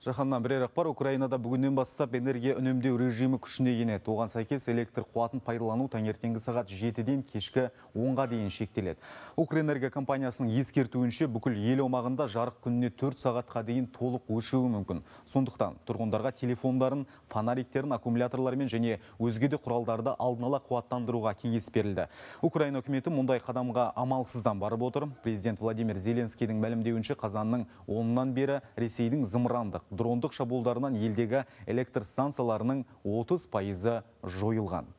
Жаһаннан бірер ақпар Украинада бүгіннен бастап энергия үнемдеу режимі күшіне енеді. Оған сәйкес электр қуатын пайдалану таңертеңгі сағат 7-ден кешкі 10-ға дейін шектеледі. Укрэнерго компаниясының ескертуінше бүкіл ел аумағында жарық күніне 4 сағатқа дейін толық өшуі мүмкін. Сондықтан тұрғындарға телефондарын, фонариктерін, аккумуляторлармен және өзге де құралдарды алдын ала қуаттандыруға кеңес берілді. Украина үкіметі мұндай қадамға амалсыздан барып отыр. Президент Владимир Зеленскийдің мәлімдеуінше қазанның 10-нан бері Ресейдің зымырандық дрондық шабуылдарынан елдегі электр станцияларының 30 пайызы жойылған